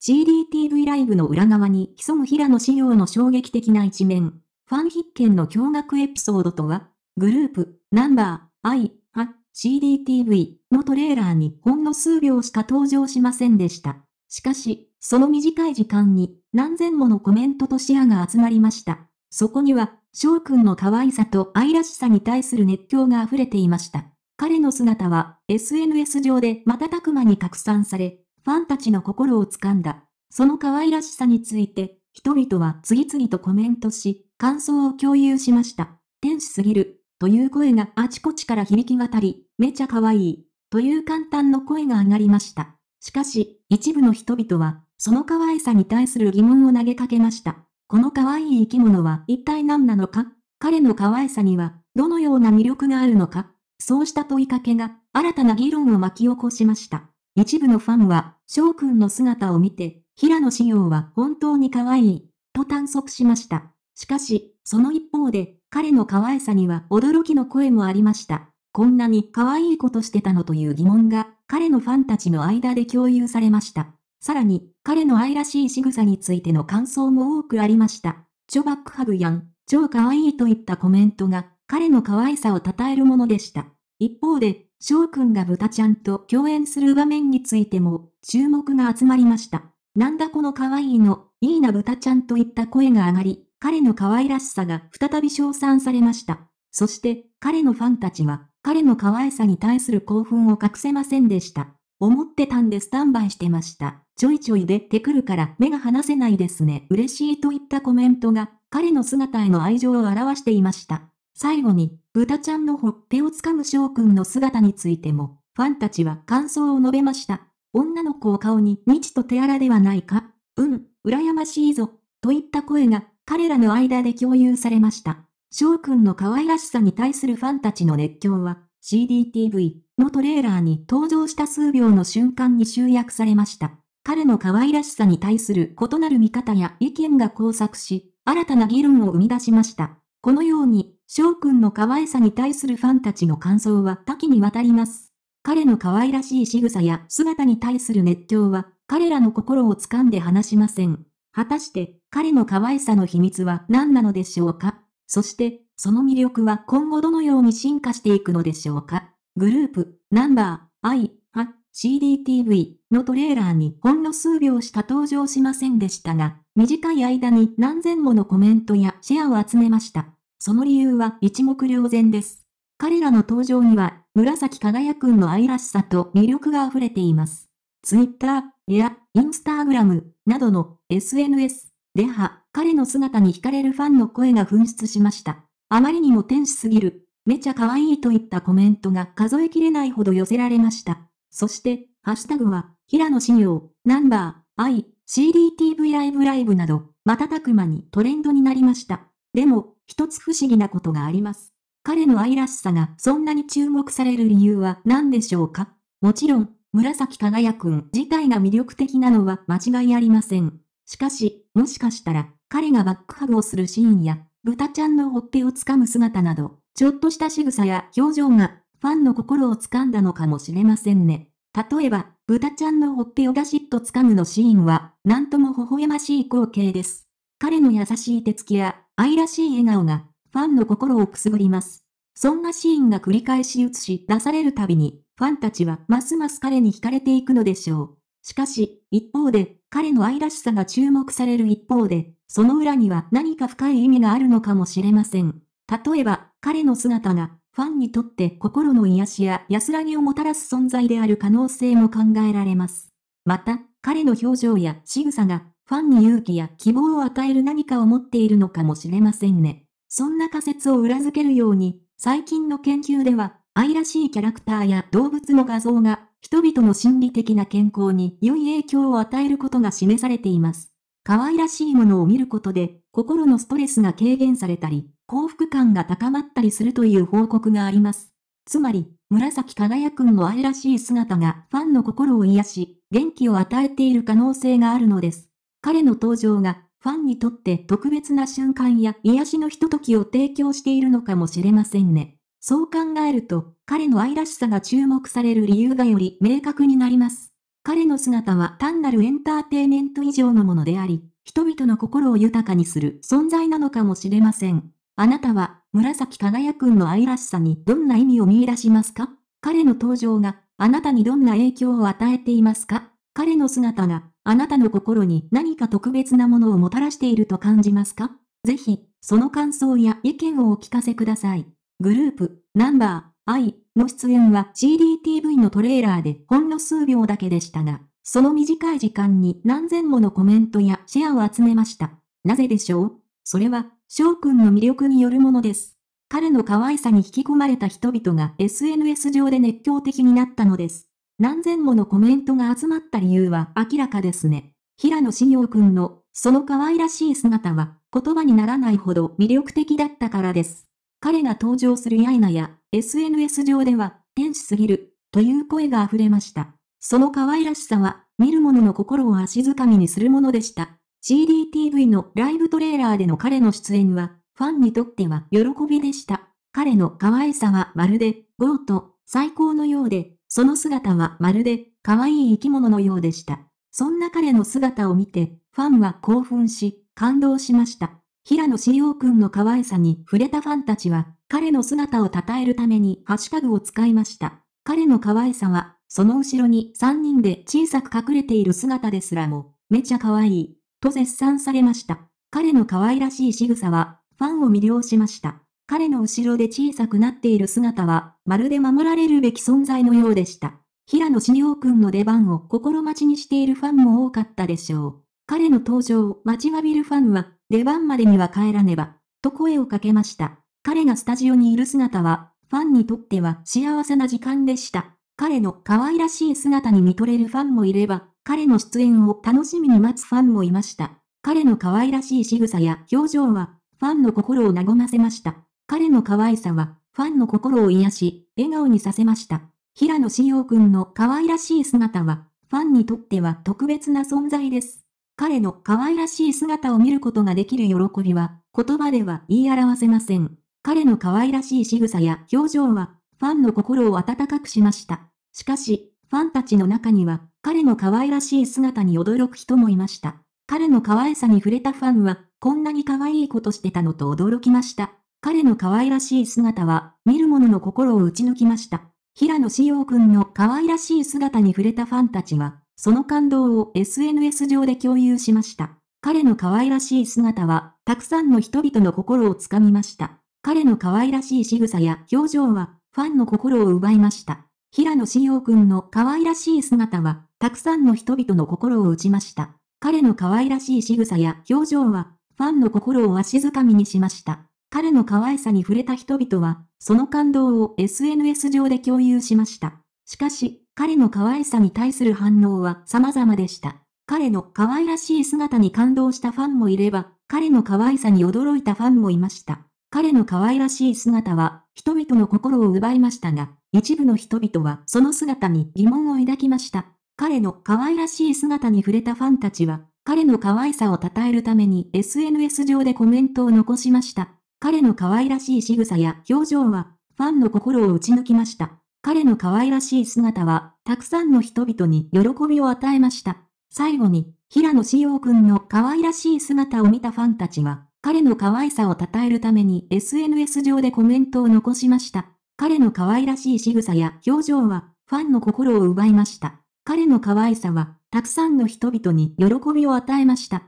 CDTV ライブの裏側に潜む平野仕様の衝撃的な一面。ファン必見の驚愕エピソードとは、グループ、ナンバー、I、は、CDTV のトレーラーにほんの数秒しか登場しませんでした。しかし、その短い時間に何千ものコメントと視野が集まりました。そこには、翔くんの可愛さと愛らしさに対する熱狂が溢れていました。彼の姿は SNS 上で瞬く間に拡散され、ファンたちの心を掴んだ。その可愛らしさについて、人々は次々とコメントし、感想を共有しました。天使すぎる、という声があちこちから響き渡り、めちゃ可愛い、という簡単の声が上がりました。しかし、一部の人々は、その可愛さに対する疑問を投げかけました。この可愛い生き物は一体何なのか彼の可愛さには、どのような魅力があるのかそうした問いかけが、新たな議論を巻き起こしました。一部のファンは、翔くんの姿を見て、平野紫耀は本当に可愛い、と探索しました。しかし、その一方で、彼の可愛さには驚きの声もありました。こんなに可愛いことしてたのという疑問が、彼のファンたちの間で共有されました。さらに、彼の愛らしい仕草についての感想も多くありました。チョバックハグやん、超可愛いといったコメントが、彼の可愛さを称えるものでした。一方で、翔くんがブタちゃんと共演する場面についても、注目が集まりました。なんだこの可愛いの、いいなブタちゃんといった声が上がり、彼の可愛らしさが再び称賛されました。そして、彼のファンたちは、彼の可愛さに対する興奮を隠せませんでした。思ってたんでスタンバイしてました。ちょいちょい出てくるから目が離せないですね。嬉しいといったコメントが、彼の姿への愛情を表していました。最後に、豚ちゃんのほっぺをつかむ翔くんの姿についても、ファンたちは感想を述べました。女の子を顔に未知と手荒ではないか。うん、羨ましいぞ。といった声が彼らの間で共有されました。翔くんの可愛らしさに対するファンたちの熱狂は CDTV のトレーラーに登場した数秒の瞬間に集約されました。彼の可愛らしさに対する異なる見方や意見が交錯し、新たな議論を生み出しました。このように翔くんの可愛さに対するファンたちの感想は多岐にわたります。彼の可愛らしい仕草や姿に対する熱狂は、彼らの心を掴んで離しません。果たして、彼の可愛さの秘密は何なのでしょうかそして、その魅力は今後どのように進化していくのでしょうかグループ、ナンバー、I、は、CDTV のトレーラーにほんの数秒しか登場しませんでしたが、短い間に何千ものコメントやシェアを集めました。その理由は一目瞭然です。彼らの登場には、紫輝くんの愛らしさと魅力が溢れています。Twitter や Instagram などの SNS では、彼の姿に惹かれるファンの声が噴出しました。あまりにも天使すぎる、めちゃ可愛いといったコメントが数えきれないほど寄せられました。そして、ハッシュタグは、平野紫耀、ナンバー、I、CDTV ライブライブなど、瞬く間にトレンドになりました。でも、一つ不思議なことがあります。彼の愛らしさがそんなに注目される理由は何でしょうかもちろん、紫輝くん自体が魅力的なのは間違いありません。しかし、もしかしたら、彼がバックハグをするシーンや、豚ちゃんのほっぺをつかむ姿など、ちょっとした仕草や表情が、ファンの心をつかんだのかもしれませんね。例えば、豚ちゃんのほっぺをガシッとつかむのシーンは、なんとも微笑ましい光景です。彼の優しい手つきや愛らしい笑顔が、ファンの心をくすぐります。そんなシーンが繰り返し映し出されるたびに、ファンたちはますます彼に惹かれていくのでしょう。しかし、一方で、彼の愛らしさが注目される一方で、その裏には何か深い意味があるのかもしれません。例えば、彼の姿が、ファンにとって心の癒しや安らぎをもたらす存在である可能性も考えられます。また、彼の表情や仕草が、ファンに勇気や希望を与える何かを持っているのかもしれませんね。そんな仮説を裏付けるように、最近の研究では、愛らしいキャラクターや動物の画像が、人々の心理的な健康に良い影響を与えることが示されています。可愛らしいものを見ることで、心のストレスが軽減されたり、幸福感が高まったりするという報告があります。つまり、紫輝くんの愛らしい姿がファンの心を癒し、元気を与えている可能性があるのです。彼の登場がファンにとって特別な瞬間や癒しのひとときを提供しているのかもしれませんね。そう考えると、彼の愛らしさが注目される理由がより明確になります。彼の姿は単なるエンターテイメント以上のものであり、人々の心を豊かにする存在なのかもしれません。あなたは、紫輝くんの愛らしさにどんな意味を見出しますか彼の登場があなたにどんな影響を与えていますか彼の姿があなたの心に何か特別なものをもたらしていると感じますかぜひ、その感想や意見をお聞かせください。グループ、ナンバー、I の出演は CDTV のトレーラーでほんの数秒だけでしたが、その短い時間に何千ものコメントやシェアを集めました。なぜでしょうそれは、翔くんの魅力によるものです。彼の可愛さに引き込まれた人々が SNS 上で熱狂的になったのです。何千ものコメントが集まった理由は明らかですね。平野志陽んの、その可愛らしい姿は、言葉にならないほど魅力的だったからです。彼が登場するやいなや、SNS 上では、天使すぎる、という声が溢れました。その可愛らしさは、見る者の心を足づかみにするものでした。CDTV のライブトレーラーでの彼の出演は、ファンにとっては喜びでした。彼の可愛さはまるで、ゴーと最高のようで、その姿はまるで可愛い生き物のようでした。そんな彼の姿を見て、ファンは興奮し、感動しました。平野志陽君の可愛さに触れたファンたちは、彼の姿を称えるためにハッシュタグを使いました。彼の可愛さは、その後ろに3人で小さく隠れている姿ですらも、めちゃ可愛い、と絶賛されました。彼の可愛らしい仕草は、ファンを魅了しました。彼の後ろで小さくなっている姿は、まるで守られるべき存在のようでした。平野紫く君の出番を心待ちにしているファンも多かったでしょう。彼の登場を待ちわびるファンは、出番までには帰らねば、と声をかけました。彼がスタジオにいる姿は、ファンにとっては幸せな時間でした。彼の可愛らしい姿に見とれるファンもいれば、彼の出演を楽しみに待つファンもいました。彼の可愛らしい仕草や表情は、ファンの心を和ませました。彼の可愛さは、ファンの心を癒し、笑顔にさせました。平野志陽君の可愛らしい姿は、ファンにとっては特別な存在です。彼の可愛らしい姿を見ることができる喜びは、言葉では言い表せません。彼の可愛らしい仕草や表情は、ファンの心を温かくしました。しかし、ファンたちの中には、彼の可愛らしい姿に驚く人もいました。彼の可愛さに触れたファンは、こんなに可愛いことしてたのと驚きました。彼の可愛らしい姿は、見る者の心を打ち抜きました。平野志陽君の可愛らしい姿に触れたファンたちは、その感動を SNS 上で共有しました。彼の可愛らしい姿は、たくさんの人々の心をつかみました。彼の可愛らしい仕草や表情は、ファンの心を奪いました。平野志陽君の可愛らしい姿は、たくさんの人々の心を打ちました。彼の可愛らしい仕草や表情は、ファンの心をわしづかみにしました。彼の可愛さに触れた人々は、その感動を SNS 上で共有しました。しかし、彼の可愛さに対する反応は様々でした。彼の可愛らしい姿に感動したファンもいれば、彼の可愛さに驚いたファンもいました。彼の可愛らしい姿は、人々の心を奪いましたが、一部の人々はその姿に疑問を抱きました。彼の可愛らしい姿に触れたファンたちは、彼の可愛さを称えるために SNS 上でコメントを残しました。彼の可愛らしい仕草や表情は、ファンの心を打ち抜きました。彼の可愛らしい姿は、たくさんの人々に喜びを与えました。最後に、平野志陽君の可愛らしい姿を見たファンたちは、彼の可愛さを称えるために SNS 上でコメントを残しました。彼の可愛らしい仕草や表情は、ファンの心を奪いました。彼の可愛さは、たくさんの人々に喜びを与えました。